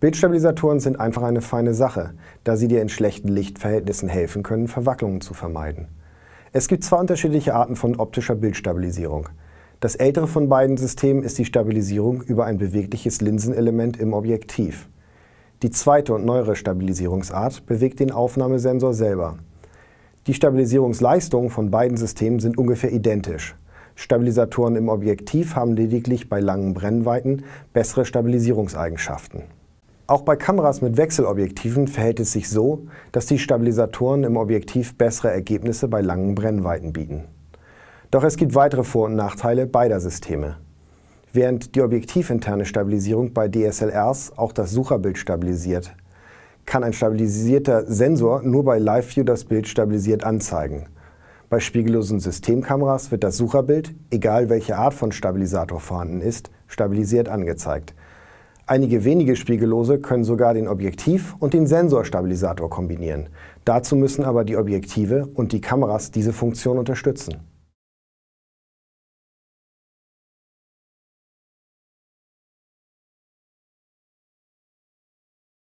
Bildstabilisatoren sind einfach eine feine Sache, da sie dir in schlechten Lichtverhältnissen helfen können, Verwacklungen zu vermeiden. Es gibt zwei unterschiedliche Arten von optischer Bildstabilisierung. Das ältere von beiden Systemen ist die Stabilisierung über ein bewegliches Linsenelement im Objektiv. Die zweite und neuere Stabilisierungsart bewegt den Aufnahmesensor selber. Die Stabilisierungsleistungen von beiden Systemen sind ungefähr identisch. Stabilisatoren im Objektiv haben lediglich bei langen Brennweiten bessere Stabilisierungseigenschaften. Auch bei Kameras mit Wechselobjektiven verhält es sich so, dass die Stabilisatoren im Objektiv bessere Ergebnisse bei langen Brennweiten bieten. Doch es gibt weitere Vor- und Nachteile beider Systeme. Während die objektivinterne Stabilisierung bei DSLRs auch das Sucherbild stabilisiert, kann ein stabilisierter Sensor nur bei LiveView das Bild stabilisiert anzeigen. Bei spiegellosen Systemkameras wird das Sucherbild, egal welche Art von Stabilisator vorhanden ist, stabilisiert angezeigt – Einige wenige Spiegellose können sogar den Objektiv- und den Sensorstabilisator kombinieren. Dazu müssen aber die Objektive und die Kameras diese Funktion unterstützen.